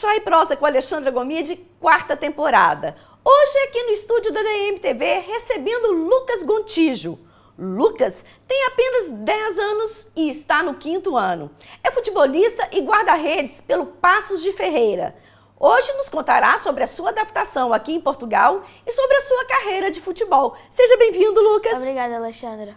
Chá e Prosa com Alexandra Gomide, quarta temporada. Hoje aqui no estúdio da DMTV recebendo Lucas Gontijo. Lucas tem apenas 10 anos e está no quinto ano. É futebolista e guarda-redes pelo Passos de Ferreira. Hoje nos contará sobre a sua adaptação aqui em Portugal e sobre a sua carreira de futebol. Seja bem-vindo, Lucas. Obrigada, Alexandra.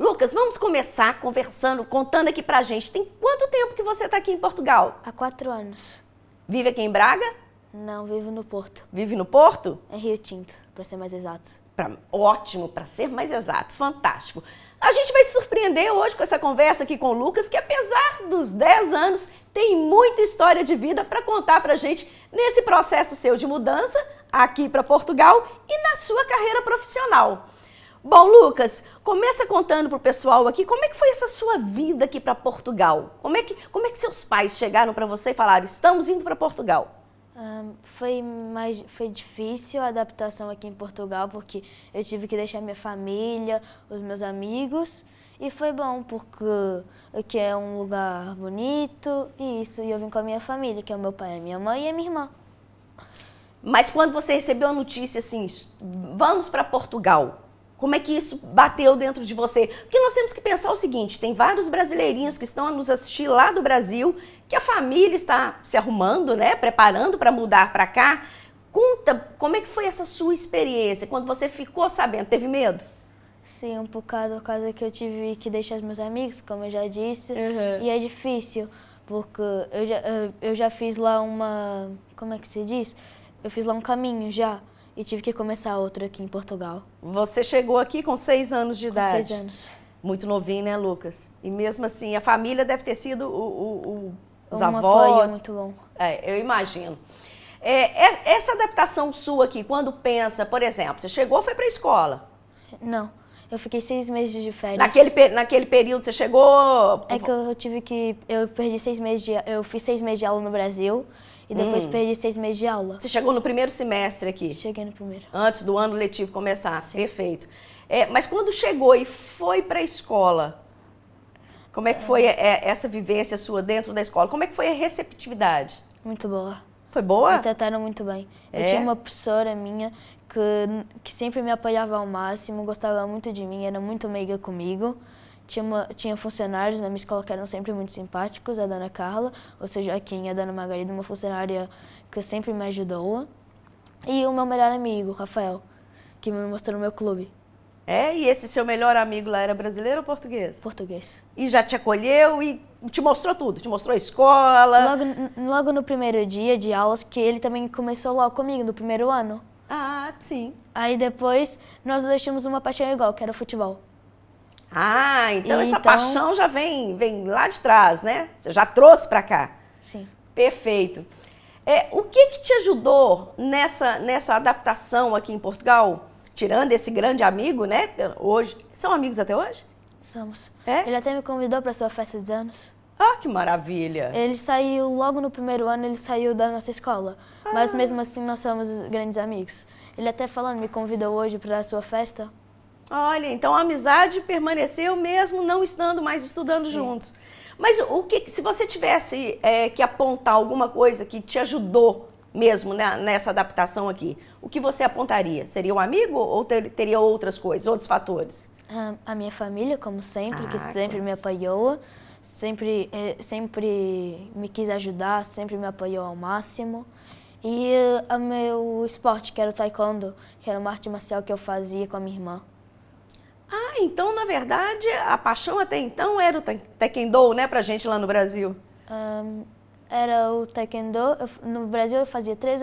Lucas, vamos começar conversando, contando aqui pra gente. Tem quanto tempo que você está aqui em Portugal? Há quatro anos. Vive aqui em Braga? Não, vivo no Porto. Vive no Porto? É Rio Tinto, para ser mais exato. Pra, ótimo, para ser mais exato, fantástico. A gente vai se surpreender hoje com essa conversa aqui com o Lucas, que apesar dos 10 anos, tem muita história de vida para contar para gente nesse processo seu de mudança aqui para Portugal e na sua carreira profissional. Bom, Lucas, começa contando para o pessoal aqui como é que foi essa sua vida aqui para Portugal. Como é, que, como é que seus pais chegaram para você e falaram, estamos indo para Portugal? Um, foi, mais, foi difícil a adaptação aqui em Portugal, porque eu tive que deixar minha família, os meus amigos. E foi bom, porque aqui é um lugar bonito e isso. E eu vim com a minha família, que é o meu pai, a minha mãe e a minha irmã. Mas quando você recebeu a notícia assim, vamos para Portugal, como é que isso bateu dentro de você? Porque nós temos que pensar o seguinte: tem vários brasileirinhos que estão a nos assistir lá do Brasil, que a família está se arrumando, né? Preparando para mudar para cá. Conta como é que foi essa sua experiência quando você ficou sabendo. Teve medo? Sim, um bocado por causa que eu tive que deixar os meus amigos, como eu já disse. Uhum. E é difícil, porque eu já, eu já fiz lá uma. Como é que se diz? Eu fiz lá um caminho já e tive que começar outro aqui em Portugal. Você chegou aqui com seis anos de com idade. Seis anos. Muito novinho, né, Lucas? E mesmo assim, a família deve ter sido o, o, o os um avós. Apoio muito bom. É, eu imagino. É, é, essa adaptação sua aqui, quando pensa, por exemplo, você chegou foi para a escola? Não. Eu fiquei seis meses de férias. Naquele, naquele período você chegou. É que eu tive que. Eu perdi seis meses de, Eu fiz seis meses de aula no Brasil e depois hum. perdi seis meses de aula. Você chegou no primeiro semestre aqui? Cheguei no primeiro. Antes do ano letivo começar. Sim. Perfeito. É, mas quando chegou e foi para a escola, como é que foi é, é, essa vivência sua dentro da escola? Como é que foi a receptividade? Muito boa. Foi boa? Me trataram muito bem. É? Eu tinha uma professora minha que, que sempre me apoiava ao máximo, gostava muito de mim, era muito meiga comigo. Tinha, uma, tinha funcionários na minha escola que eram sempre muito simpáticos, a dona Carla, o seu Joaquim, a dona Margarida, uma funcionária que sempre me ajudou. E o meu melhor amigo, Rafael, que me mostrou no meu clube. É? E esse seu melhor amigo lá era brasileiro ou português? Português. E já te acolheu e te mostrou tudo? Te mostrou a escola? Logo, logo no primeiro dia de aulas, que ele também começou logo comigo, no primeiro ano. Sim. Aí depois nós dois tínhamos uma paixão igual, que era o futebol. Ah, então e essa então... paixão já vem, vem lá de trás, né? Você já trouxe para cá. Sim. Perfeito. É, o que que te ajudou nessa, nessa adaptação aqui em Portugal? Tirando esse grande amigo, né? Hoje, são amigos até hoje? Somos. É? Ele até me convidou para sua festa de anos. Ah, que maravilha! Ele saiu logo no primeiro ano, ele saiu da nossa escola. Ah. Mas mesmo assim nós somos grandes amigos. Ele até falando, me convida hoje para a sua festa. Olha, então a amizade permaneceu mesmo não estando mais estudando Sim. juntos. Mas o que, se você tivesse é, que apontar alguma coisa que te ajudou mesmo né, nessa adaptação aqui, o que você apontaria? Seria um amigo ou ter, teria outras coisas, outros fatores? A, a minha família, como sempre, ah, que sempre claro. me apoiou, sempre, é, sempre me quis ajudar, sempre me apoiou ao máximo. E eh, o meu esporte, que era o taekwondo, que era uma arte marcial que eu fazia com a minha irmã. Ah, então, na verdade, a paixão até então era o taekwondo, né, pra gente lá no Brasil? Um, era o taekwondo. Eu, no Brasil eu fazia três,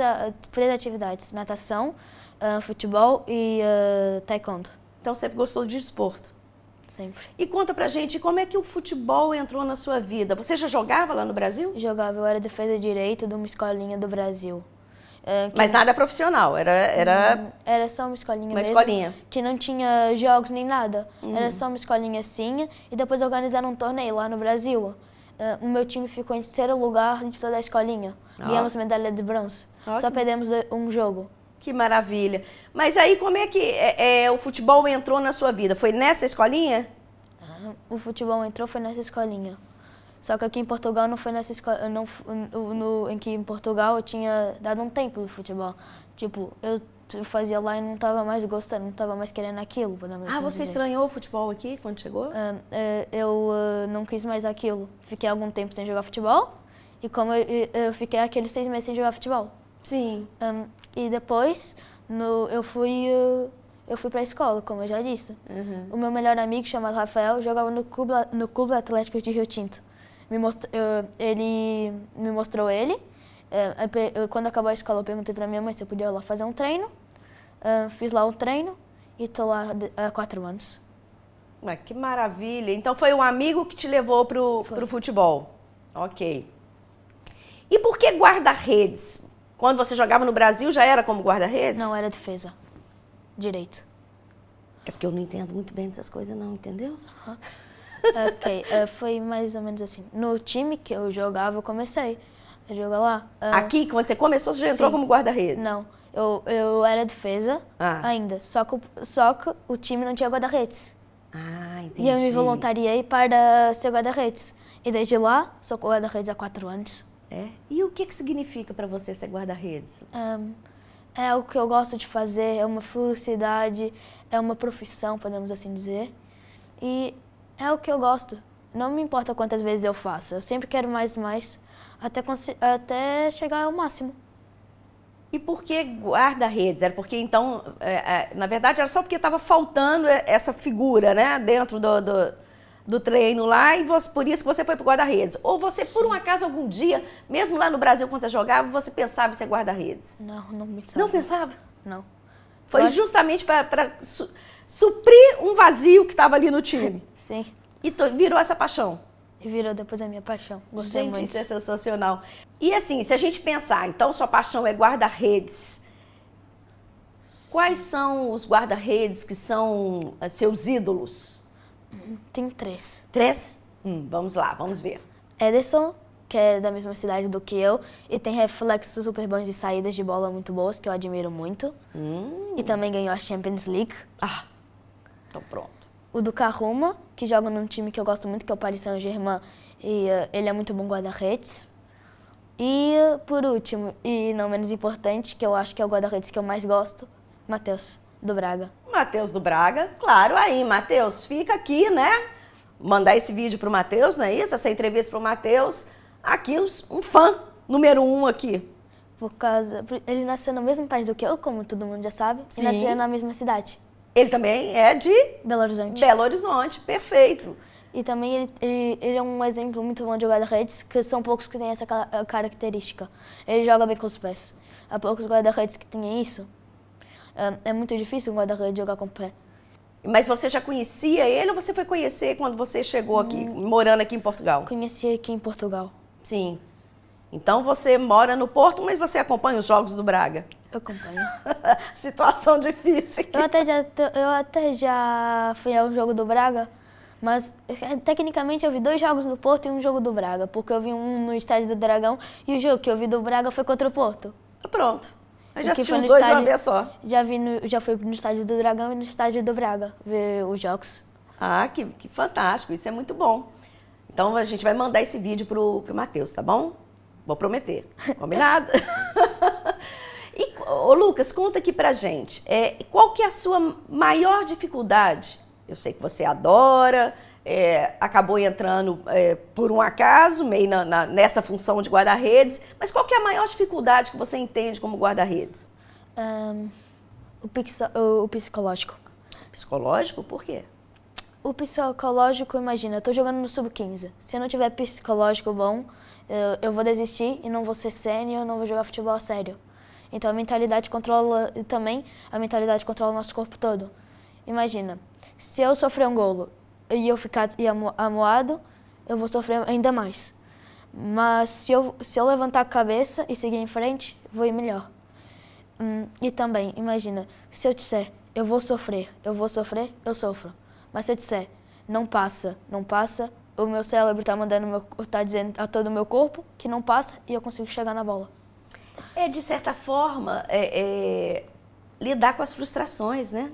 três atividades, natação, uh, futebol e uh, taekwondo. Então sempre gostou de desporto? Sempre. E conta pra gente, como é que o futebol entrou na sua vida? Você já jogava lá no Brasil? Jogava, eu era defesa direita de uma escolinha do Brasil. É, Mas nada profissional, era... Era, era só uma escolinha Uma mesmo, escolinha. Que não tinha jogos nem nada. Uhum. Era hum. só uma escolinha assim, e depois organizaram um torneio lá no Brasil. Uh, o meu time ficou em terceiro lugar de toda a escolinha. Oh. Ganhamos medalha de bronze. Ótimo. Só perdemos um jogo. Que maravilha. Mas aí, como é que é, é, o futebol entrou na sua vida? Foi nessa escolinha? Ah, o futebol entrou foi nessa escolinha. Só que aqui em Portugal não foi nessa escola, não, no, no, em que em Portugal eu tinha dado um tempo de futebol. Tipo, eu fazia lá e não estava mais gostando, não estava mais querendo aquilo. Ah, você dizer. estranhou o futebol aqui quando chegou? Ah, é, eu ah, não quis mais aquilo. Fiquei algum tempo sem jogar futebol e como eu, eu fiquei aqueles seis meses sem jogar futebol. Sim. Um, e depois no, eu fui eh, eu fui para a escola, como eu já disse. Uhum. O meu melhor amigo, chamado Rafael, jogava no clube, no clube Atlético de Rio Tinto. Me mostrou, ele me mostrou ele. Eh, quando acabou a escola, eu perguntei para minha mãe se eu podia ir lá fazer um treino. Fiz lá um treino e estou lá há quatro anos. Mas que maravilha! Então foi um amigo que te levou para o futebol. Ok. E por que guarda-redes? Quando você jogava no Brasil, já era como guarda-redes? Não, era defesa. Direito. É porque eu não entendo muito bem dessas coisas, não, entendeu? Uhum. ok, uh, foi mais ou menos assim. No time que eu jogava, eu comecei a jogar lá. Uh... Aqui, quando você começou, você já entrou Sim. como guarda-redes? Não, eu, eu era defesa ah. ainda, só que, só que o time não tinha guarda-redes. Ah, entendi. E eu me voluntariei para ser guarda-redes. E desde lá, sou guarda-redes há quatro anos. É? E o que, que significa para você ser guarda-redes? É, é o que eu gosto de fazer, é uma felicidade, é uma profissão, podemos assim dizer. E é o que eu gosto. Não me importa quantas vezes eu faço, eu sempre quero mais e mais, até, até chegar ao máximo. E por que guarda-redes? Era porque então, é, é, na verdade, era só porque estava faltando é, essa figura, né, dentro do, do, do treino lá e você, por isso que você foi o guarda-redes. Ou você, por um acaso, algum dia, mesmo lá no Brasil, quando você jogava, você pensava em ser guarda-redes? Não, não pensava. Não pensava? Não. Foi justamente para su, suprir um vazio que estava ali no time. Sim. E virou essa paixão. E virou depois a minha paixão. Gostei gente, muito. isso é sensacional. E assim, se a gente pensar, então sua paixão é guarda-redes. Quais são os guarda-redes que são eh, seus ídolos? Tem três. Três? Hum, vamos lá, vamos ver. Ederson, que é da mesma cidade do que eu, e tem reflexos super bons e saídas de bola muito boas, que eu admiro muito. Hum. E também ganhou a Champions League. Ah, então pronto. O do que joga num time que eu gosto muito, que é o Paris Saint-Germain, e uh, ele é muito bom guarda-redes. E, eh, por último, e não menos importante, que eu acho que é o guarda-redes que eu mais gosto, Matheus, do Braga. Matheus do Braga, claro, aí, Matheus, fica aqui, né? Mandar esse vídeo pro Matheus, não é isso? Essa entrevista pro Matheus. Aqui, um fã número um aqui. Por causa. Ele nasceu no mesmo país do que eu, como todo mundo já sabe, Sim. e nasceu na mesma cidade. Ele também é de Belo Horizonte. Belo Horizonte, perfeito. E também ele, ele, ele é um exemplo muito bom de guarda-redes, que são poucos que têm essa característica. Ele joga bem com os pés. Há poucos guarda-redes que têm isso. Ah, é muito difícil um guarda-redes jogar com o pé. Mas você já conhecia ele ou você foi conhecer quando você chegou aqui, hum, morando aqui em Portugal? Conheci aqui em Portugal. Sim. Então você mora no Porto, mas você acompanha os jogos do Braga? Eu acompanho. Situação difícil. Eu até, já, eu até já fui a um jogo do Braga, mas eh, tecnicamente eu vi dois jogos no Porto e um jogo do Braga, porque eu vi um no estádio do Dragão e o jogo que eu vi do Braga foi contra o Porto. Pronto. Eu já assisti os dois estádio, uma vez só. Já, vi no, já fui no estádio do Dragão e no estádio do Braga ver os jogos. Ah, que, que fantástico. Isso é muito bom. Então a gente vai mandar esse vídeo pro, pro Matheus, tá bom? Vou prometer. Combinado? e, ô, Lucas, conta aqui pra gente. É, qual que é a sua maior dificuldade? Eu sei que você adora é, acabou entrando é, por um acaso, meio na, na, nessa função de guarda-redes, mas qual que é a maior dificuldade que você entende como guarda-redes? Um, o, o, o, psicológico. Psicológico? Por quê? O psicológico, imagina, eu tô jogando no sub-15. Se eu não tiver psicológico bom, eu, eu vou desistir e não vou ser sênior, não vou jogar futebol a sério. Então a mentalidade controla também, a mentalidade controla o nosso corpo todo. Imagina, se eu sofrer um golo e eu ficar amoado, eu vou sofrer ainda mais. Mas se eu, se eu levantar a cabeça e seguir em frente, vou ir melhor. Hum, e também, imagina, se eu disser, eu vou sofrer, eu vou sofrer, eu sofro. Mas se eu disser, não passa, não passa, o meu cérebro está mandando, meu, tá dizendo a todo o meu corpo que não passa e eu consigo chegar na bola. É, de certa forma, é, é, lidar com as frustrações, né?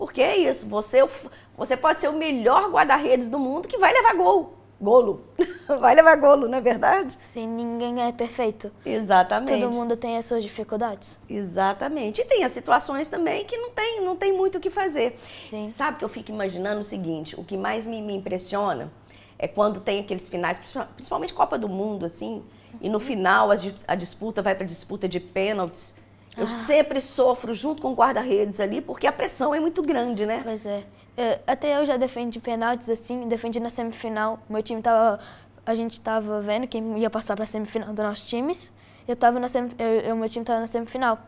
Porque é isso, você, é você pode ser o melhor guarda-redes do mundo que vai levar gol. Golo. Vai levar golo, não é verdade? Sim, ninguém é perfeito. Exatamente. Todo mundo tem as suas dificuldades. Exatamente. E tem as situações também que não tem, não tem muito o que fazer. Sim. Sabe que eu fico imaginando o seguinte, o que mais me, me impressiona é quando tem aqueles finais, principalmente Copa do Mundo, assim, e no uhum. final a, a disputa vai para disputa de pênaltis eu ah. sempre sofro junto com o guarda-redes ali, porque a pressão é muito grande, né? Pois é. Eu, é, até eu já defendi penaltis assim, defendi na semifinal. Meu time tava. A gente tava vendo quem ia passar pra semifinal dos nossos times. Eu tava na semif, eu, meu time tava na semifinal.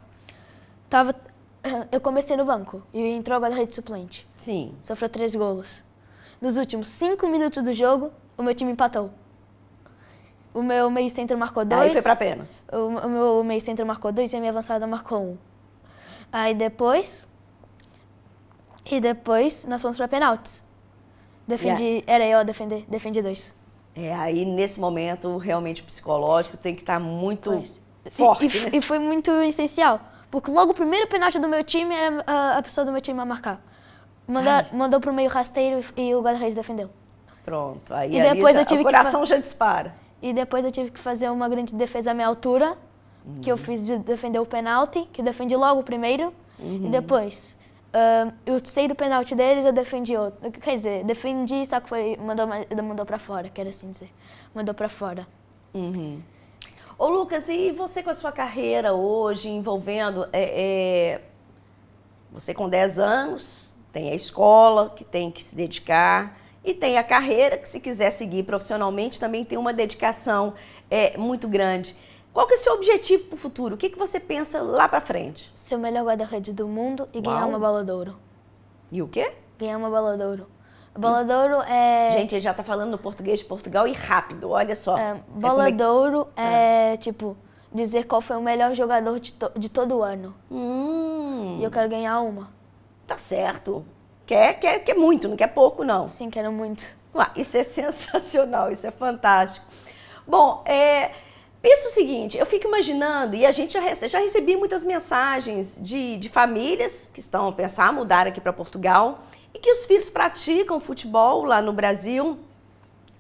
Tava, eu comecei no banco e entrou o guarda-redes suplente. Sim. Sofreu três golos. Nos últimos cinco minutos do jogo, o meu time empatou. O meu meio-centro marcou dois. Aí foi pra pênalti. O, meu meio-centro marcou dois e a minha avançada marcou um. Aí depois. E depois nós fomos pra pênaltis, Defendi. Yeah. Era eu a defender, defendi dois. É, aí nesse momento, realmente psicológico, tem que estar tá muito pois. forte. E, e, né? e, foi muito essencial. Porque logo o primeiro pênalti do meu time era a, ah, a pessoa do meu time a marcar. Mandou, mandou pro meio rasteiro e, e o guarda-redes defendeu. Pronto. Aí e depois já, eu tive o coração que... já dispara. E depois eu tive que fazer uma grande defesa à minha altura, uhum. que eu uhum. fiz de defender o pênalti, que defendi logo o primeiro. Uhum. E depois, uh, eu sei do pênalti deles, eu defendi outro. Quer dizer, defendi, só que foi, mandou, mandou pra fora, quero assim dizer. Mandou pra fora. Uhum. Ô Lucas, e você com a sua carreira hoje, envolvendo... É, é, você com 10 anos, tem a escola, que tem que se dedicar e tem a carreira, que se quiser seguir profissionalmente, também tem uma dedicação é, muito grande. Qual que é o seu objetivo para o futuro? O que, que você pensa lá para frente? Ser o melhor guarda-rede do mundo e Uau. ganhar uma bola de ouro. E o quê? Ganhar uma bola de ouro. Bola de ouro é... Gente, ele já está falando no português de Portugal e rápido, olha só. É, é bola é de ouro é, é, tipo, dizer qual foi o melhor jogador de, to de todo o ano. Hum. E eu quero ganhar uma. Tá certo. Quer, quer, quer muito, não quer pouco, não. Sim, quero muito. Ah, isso é sensacional, isso é fantástico. Bom, é, pensa o seguinte, eu fico imaginando, e a gente já, rece, já recebi muitas mensagens de, de famílias que estão a pensar mudar aqui para Portugal e que os filhos praticam futebol lá no Brasil.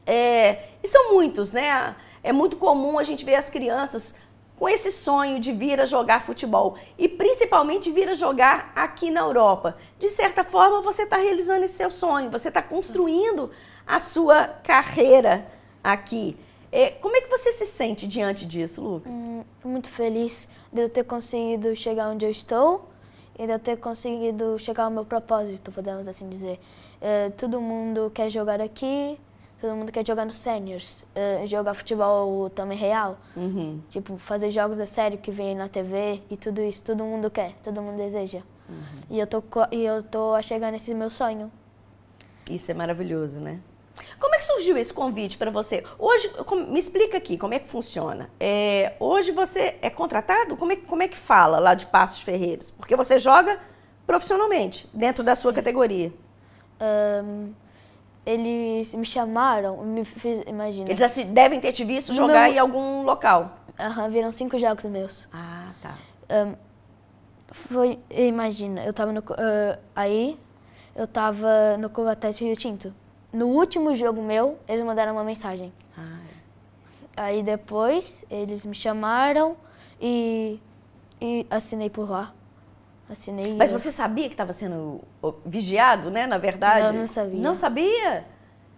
É, e são muitos, né? É muito comum a gente ver as crianças com esse sonho de vir a jogar futebol e principalmente vir a jogar aqui na Europa. De certa forma, você está realizando esse seu sonho, você está construindo a sua carreira aqui. É, como é que você se sente diante disso, Lucas? Hum, muito feliz de eu ter conseguido chegar onde eu estou e de eu ter conseguido chegar ao meu propósito, podemos assim dizer. É, todo mundo quer jogar aqui, todo mundo quer jogar nos seniors, uh, jogar futebol também real, uhum. tipo fazer jogos a sério que vem na TV e tudo isso, todo mundo quer, todo mundo deseja. Uhum. E eu tô e eu tô chegando nesse meu sonho. Isso é maravilhoso, né? Como é que surgiu esse convite para você? Hoje, me explica aqui como é que funciona. É, hoje você é contratado? Como é, como é que fala lá de Passos Ferreiros? Porque você joga profissionalmente, dentro da sua categoria. Um, eles me chamaram, me imagina. Eles assim, devem ter te visto jogar meu... em algum local. Aham, viram cinco jogos meus. Ah, tá. Um, foi, imagina, eu tava no, uh, aí, eu tava no Covatete Rio Tinto. No último jogo meu, eles mandaram uma mensagem. Ah. Aí depois, eles me chamaram e, e assinei por lá. Assinei. Mas eu... você sabia que estava sendo vigiado, né? Na verdade? Não, não sabia. Não sabia?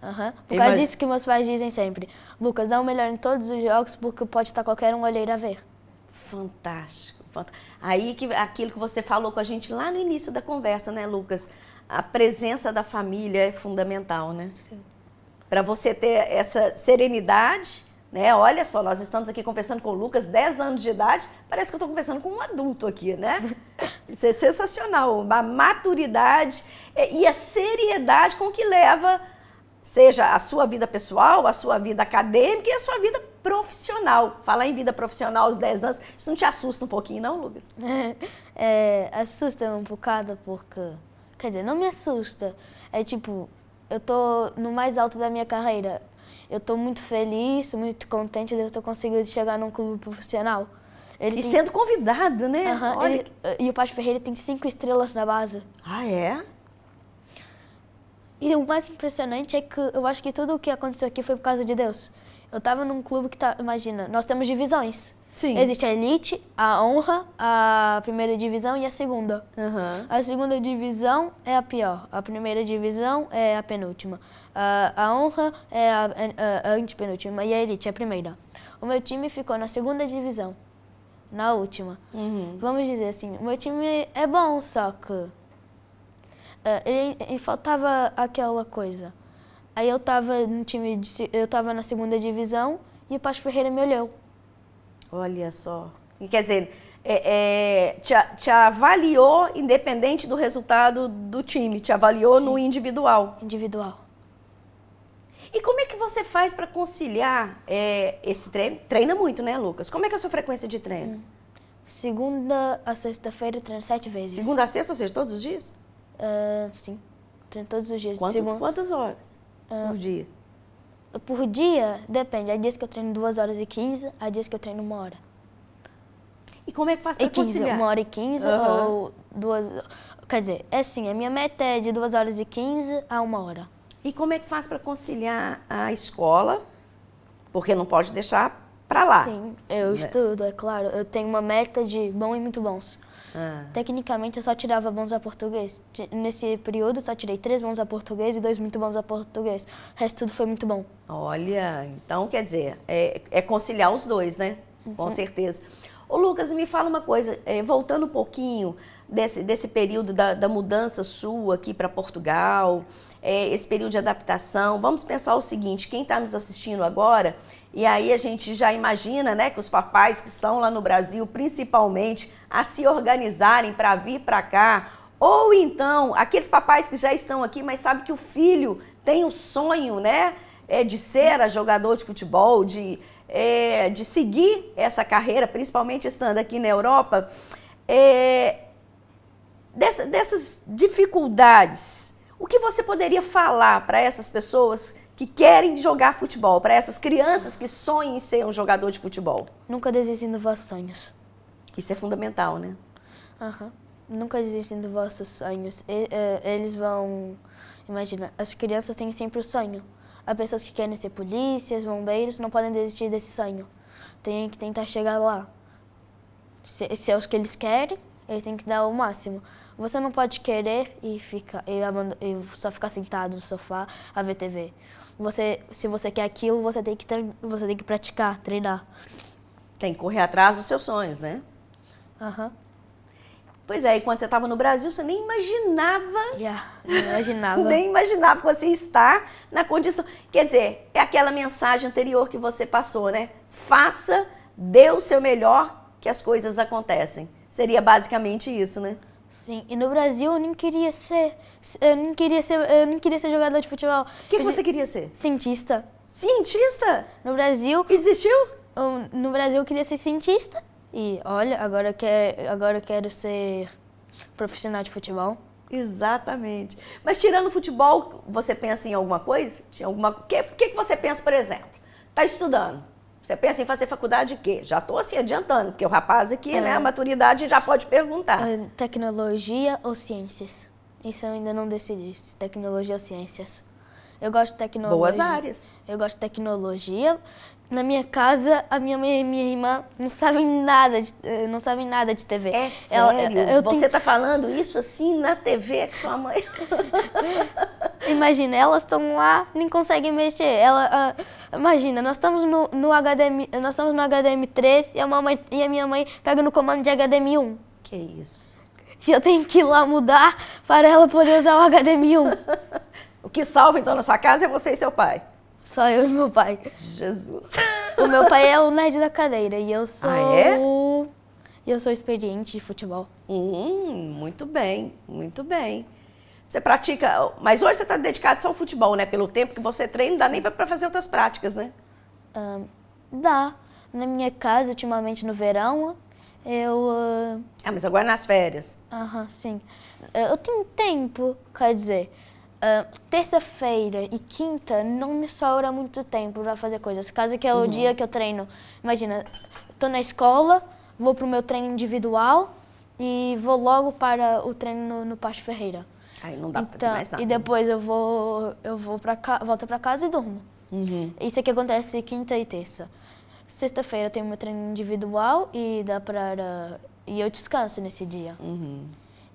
Uhum. Por causa disso que meus pais dizem sempre, Lucas, dá o melhor em todos os jogos porque pode estar qualquer um olheiro a ver. fantástico. Aí que aquilo que você falou com a gente lá no início da conversa, né, Lucas? A presença da família é fundamental, né? Sim. Para você ter essa serenidade né? Olha só, nós estamos aqui conversando com o Lucas, 10 anos de idade, parece que eu estou conversando com um adulto aqui, né? Isso é sensacional, a maturidade é, e a seriedade com que leva, seja a sua vida pessoal, a sua vida acadêmica e a sua vida profissional. Falar em vida profissional aos 10 anos, isso não te assusta um pouquinho, não, Lucas? É, assusta um bocado porque... Quer dizer, não me assusta. É tipo, eu tô no mais alto da minha carreira eu estou muito feliz, muito contente de eu ter conseguido chegar num clube profissional. Ele e tem... sendo convidado, né? Uhum, Olha... ele... E o Pacho Ferreira tem cinco estrelas na base. Ah, é? E o mais impressionante é que eu acho que tudo o que aconteceu aqui foi por causa de Deus. Eu estava num clube que tá, imagina, nós temos divisões. Sim. Existe a elite, a honra, a primeira divisão e a segunda. Uhum. A segunda divisão é a pior, a primeira divisão é a penúltima. A, a honra é a, a, a antepenúltima e a elite é a primeira. O meu time ficou na segunda divisão, na última. Uhum. Vamos dizer assim, o meu time é bom, só que uh, ele, ele faltava aquela coisa. Aí eu tava no time, de, eu tava na segunda divisão e o Pacho Ferreira me olhou. Olha só. Quer dizer, é, é, te, te, avaliou independente do resultado do time, te avaliou Sim. no individual. Individual. E como é que você faz para conciliar é, esse treino? Treina muito, né, Lucas? Como é que é a sua frequência de treino? Hum. Segunda a sexta-feira treino sete vezes. Segunda a sexta, ou seja, todos os dias? Uh, sim. Treino todos os dias. Quanto, segunda... Quantas horas uh, por dia? por dia, depende. Há dias que eu treino 2 horas e 15, há dias que eu treino 1 hora. E como é que faz para conciliar? 1 hora e 15 uhum. ou 2... Quer dizer, é assim, a minha meta é de 2 horas e 15 a 1 hora. E como é que faz para conciliar a escola? Porque não pode deixar para lá. Sim, eu né? estudo, é claro. Eu tenho uma meta de bom e muito bons. Ah. Tecnicamente, eu só tirava bons a português. Nesse período, só tirei três bons a português e dois muito bons a português. O resto tudo foi muito bom. Olha, então, quer dizer, é, é conciliar os dois, né? Uhum. Com certeza. Ô, Lucas, me fala uma coisa, é, voltando um pouquinho desse, desse período da, da mudança sua aqui para Portugal, é, esse período de adaptação. Vamos pensar o seguinte: quem está nos assistindo agora, e aí a gente já imagina né, que os papais que estão lá no Brasil, principalmente, a se organizarem para vir para cá. Ou então, aqueles papais que já estão aqui, mas sabem que o filho tem o sonho, né? É, de ser jogador de futebol, de, é, de seguir essa carreira, principalmente estando aqui na Europa, é, dessas dificuldades o que você poderia falar para essas pessoas que querem jogar futebol, para essas crianças que sonham em ser um jogador de futebol? Nunca desistem dos vossos sonhos. Isso é fundamental, né? Aham. Uhum. Nunca desistem dos vossos sonhos. É, eles vão. Imagina, as crianças têm sempre o sonho. Há pessoas que querem ser polícias, bombeiros, não podem desistir desse sonho. Tem que tentar chegar lá. Se, se é o que eles querem, eles têm que dar o máximo. Você não pode querer e, fica, e, e só ficar sentado no sofá a ver TV. Você, se você quer aquilo, você tem que, você tem que praticar, treinar. Tem que correr atrás dos seus sonhos, né? Aham. Uhum. Pois é, e quando você estava no Brasil, você nem imaginava. Yeah, nem imaginava. nem imaginava que você está na condição. Quer dizer, é aquela mensagem anterior que você passou, né? Faça, dê o seu melhor que as coisas acontecem. Seria basicamente isso, né? Sim, e no Brasil eu nem queria ser. Eu nem queria ser, eu nem queria ser jogador de futebol. O que, que eu, você queria ser? Cientista. Cientista? No Brasil. E desistiu? No Brasil eu queria ser cientista. E olha, agora eu quero, agora eu quero ser profissional de futebol. Exatamente. Mas tirando o futebol, você pensa em alguma coisa? Tinha alguma? O que, que, que você pensa, por exemplo? Tá estudando. Você pensa em fazer faculdade de quê? Já estou assim adiantando, porque o rapaz aqui, né, é. né, a maturidade já pode perguntar. Ah, tecnologia ou ciências? Isso eu ainda não decidi, tecnologia ou ciências. Eu gosto de tecnologia. Boas áreas. Eu gosto de tecnologia. Na minha casa, a minha mãe e minha irmã não sabem nada de, eh, não sabem nada de TV. É sério? eu, eh, eh, eu Você está falando isso assim na TV que é sua mãe... imagina, elas estão lá, nem conseguem mexer. Ela, uh, imagina, nós estamos no, no, HDMI, nós estamos no HDMI 3 e a, mamãe, e a minha mãe pega no comando de HDMI 1. Que isso? E eu tenho que ir lá mudar para ela poder usar o HDMI 1. que salva então na sua casa é você e seu pai. Só eu e meu pai. Jesus. O meu pai é o nerd da cadeira e eu sou. Ah, é? E eu sou experiente de futebol. Hum, muito bem, muito bem. Você pratica, mas hoje você está dedicado só ao futebol, né? Pelo tempo que você treina, não dá nem para fazer outras práticas, né? Ah, dá. Na minha casa, ultimamente no verão, eu. Uh... Ah, mas agora nas férias. Aham, sim. Eu tenho tempo, quer dizer. Uh, terça-feira e quinta não me sobra muito tempo para fazer coisas. Caso que é o uhum. dia que eu treino, imagina, estou na escola, vou para o meu treino individual e vou logo para o treino no, no Pacho Ferreira. Aí não dá então, pra fazer então, mais nada. E depois eu vou, eu vou para volto para casa e durmo. Uhum. Isso é que acontece quinta e terça. Sexta-feira eu tenho meu treino individual e dá para e eu descanso nesse dia. Uhum.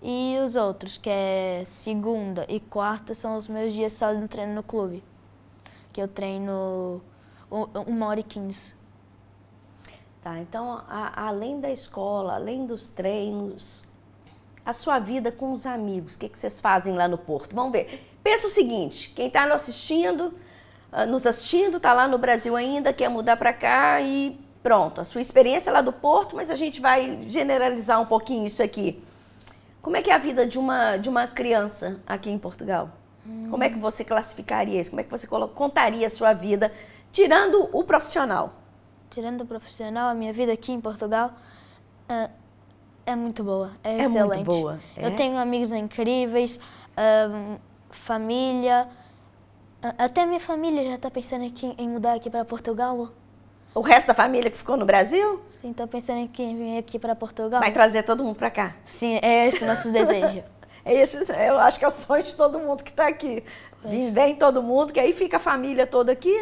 E os outros, que é segunda e quarta, são os meus dias só no treino no clube. Que eu treino uma hora e quinze. Tá, então, a, além da escola, além dos treinos, a sua vida com os amigos, o que, que vocês fazem lá no Porto? Vamos ver. Pensa o seguinte, quem está nos assistindo, ah, nos assistindo, está lá no Brasil ainda, quer mudar para cá e pronto. A sua experiência é lá do Porto, mas a gente vai generalizar um pouquinho isso aqui. Como é que é a vida de uma, de uma criança aqui em Portugal? Hum. Como é que você classificaria isso? Como é que você contaria a sua vida, tirando o profissional? Tirando o profissional, a minha vida aqui em Portugal uh, é muito boa, é, é excelente. Muito boa. É? Eu tenho amigos incríveis, ah, família. Ah, até minha família já está pensando aqui, em mudar aqui para Portugal. O resto da família que ficou no Brasil? Sim, estão pensando em quem vir aqui para Portugal. Vai trazer todo mundo para cá? Sim, é esse o nosso desejo. É esse, eu acho que é o sonho de todo mundo que está aqui. Pois. Vem todo mundo, que aí fica a família toda aqui,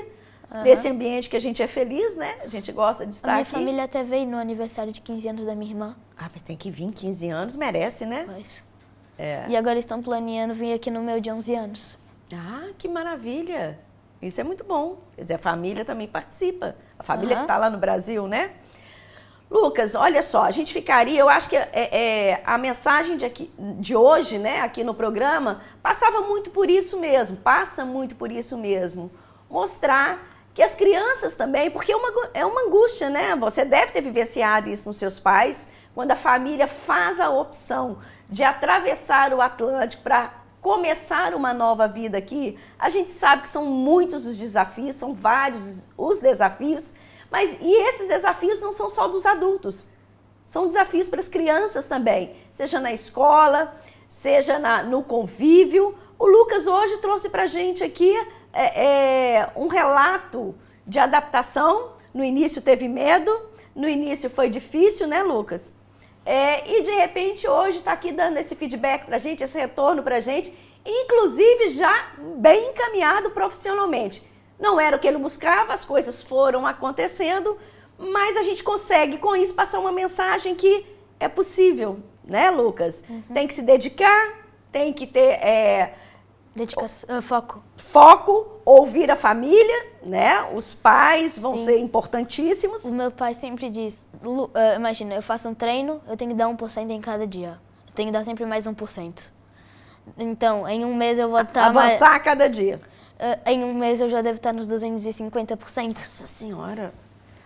uhum. nesse ambiente que a gente é feliz, né? A gente gosta de estar a minha aqui. família até veio no aniversário de 15 anos da minha irmã. Ah, mas tem que vir, 15 anos merece, né? Pois. É. E agora estão planeando vir aqui no meu de 11 anos. Ah, que maravilha! Isso é muito bom. Quer dizer, a família também participa. A família uhum. que está lá no Brasil, né? Lucas, olha só, a gente ficaria, eu acho que é, é, a mensagem de, aqui, de hoje, né, aqui no programa, passava muito por isso mesmo, passa muito por isso mesmo. Mostrar que as crianças também, porque é uma, é uma angústia, né? Você deve ter vivenciado isso nos seus pais, quando a família faz a opção de atravessar o Atlântico para começar uma nova vida aqui, a gente sabe que são muitos os desafios, são vários os desafios, mas e esses desafios não são só dos adultos, são desafios para as crianças também, seja na escola, seja na, no convívio. O Lucas hoje trouxe para a gente aqui é, é, um relato de adaptação. No início teve medo, no início foi difícil, né, Lucas? É, e de repente hoje está aqui dando esse feedback para a gente, esse retorno para a gente, inclusive já bem encaminhado profissionalmente. Não era o que ele buscava, as coisas foram acontecendo, mas a gente consegue com isso passar uma mensagem que é possível, né, Lucas? Uhum. Tem que se dedicar, tem que ter é, Dedicação, ah, foco. Foco, ouvir a família, né? Os pais vão Sim. ser importantíssimos. O meu pai sempre diz, uh, imagina, eu faço um treino, eu tenho que dar 1% em cada dia. Eu tenho que dar sempre mais 1%. Então, em um mês eu vou estar... Tá Avançar mais... cada dia. Uh, em um mês eu já devo estar tá nos 250%. Nossa senhora.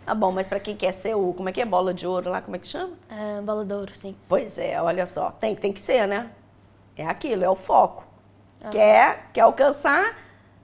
Ah, bom, mas para quem quer ser o. Como é que é? Bola de ouro lá? Como é que chama? É, bola de ouro, sim. Pois é, olha só. Tem, tem que ser, né? É aquilo, é o foco. Ah. Quer, quer alcançar,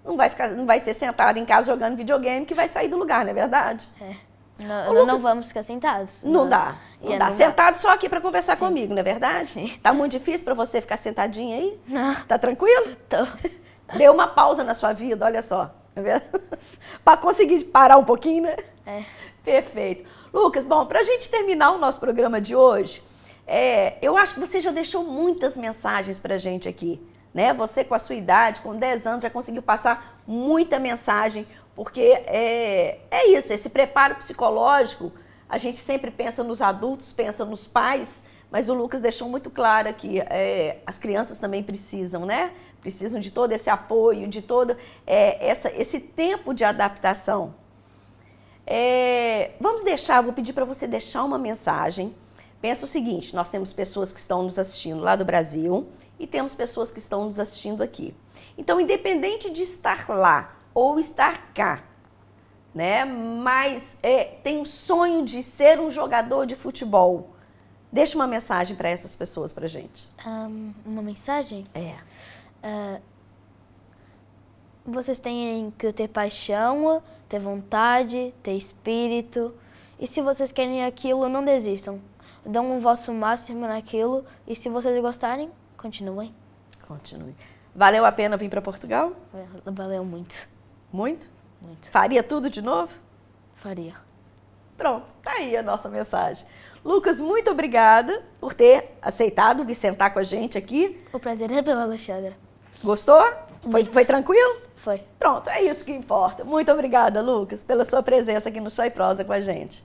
não vai, ficar, não vai ser sentado em casa jogando videogame que vai sair do lugar, não é verdade? É. Não, não vamos ficar sentados. Não nós, dá. Não dá. Não sentado dá. só aqui para conversar Sim. comigo, não é verdade? Sim. Tá muito difícil para você ficar sentadinha aí? Não. Tá tranquilo? Tô. Deu uma pausa na sua vida, olha só. Tá para conseguir parar um pouquinho, né? É. Perfeito. Lucas, bom, para a gente terminar o nosso programa de hoje, é, eu acho que você já deixou muitas mensagens para gente aqui né? Você com a sua idade, com 10 anos, já conseguiu passar muita mensagem, porque é, é isso, esse preparo psicológico, a gente sempre pensa nos adultos, pensa nos pais, mas o Lucas deixou muito claro que é, as crianças também precisam, né? Precisam de todo esse apoio, de todo é, essa, esse tempo de adaptação. É, vamos deixar, vou pedir para você deixar uma mensagem. Pensa o seguinte: nós temos pessoas que estão nos assistindo lá do Brasil e temos pessoas que estão nos assistindo aqui. Então, independente de estar lá ou estar cá, né? Mas é, tem o um sonho de ser um jogador de futebol. Deixa uma mensagem para essas pessoas, para gente. Um, uma mensagem? É. Uh, vocês têm que ter paixão, ter vontade, ter espírito. E se vocês querem aquilo, não desistam. Dão o vosso máximo naquilo. E se vocês gostarem, Continuem. Continue. Valeu a pena vir para Portugal? Valeu muito. Muito? Muito. Faria tudo de novo? Faria. Pronto, tá aí a nossa mensagem. Lucas, muito obrigada por ter aceitado vir sentar com a gente aqui. O prazer é meu, Alexandra. Gostou? Foi, foi, tranquilo? Foi. Pronto, é isso que importa. Muito obrigada, Lucas, pela sua presença aqui no Show e Prosa com a gente.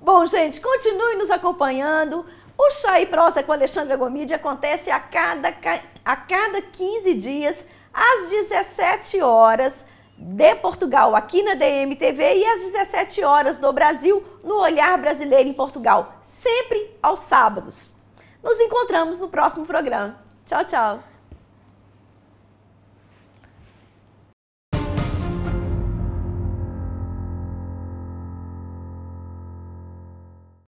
Bom, gente, continue nos acompanhando. O Chá e Prosa com Alexandra Gomide acontece a cada, a cada 15 dias, às 17 horas de Portugal, aqui na DMTV, e às 17 horas do Brasil, no Olhar Brasileiro em Portugal, sempre aos sábados. Nos encontramos no próximo programa. Tchau, tchau.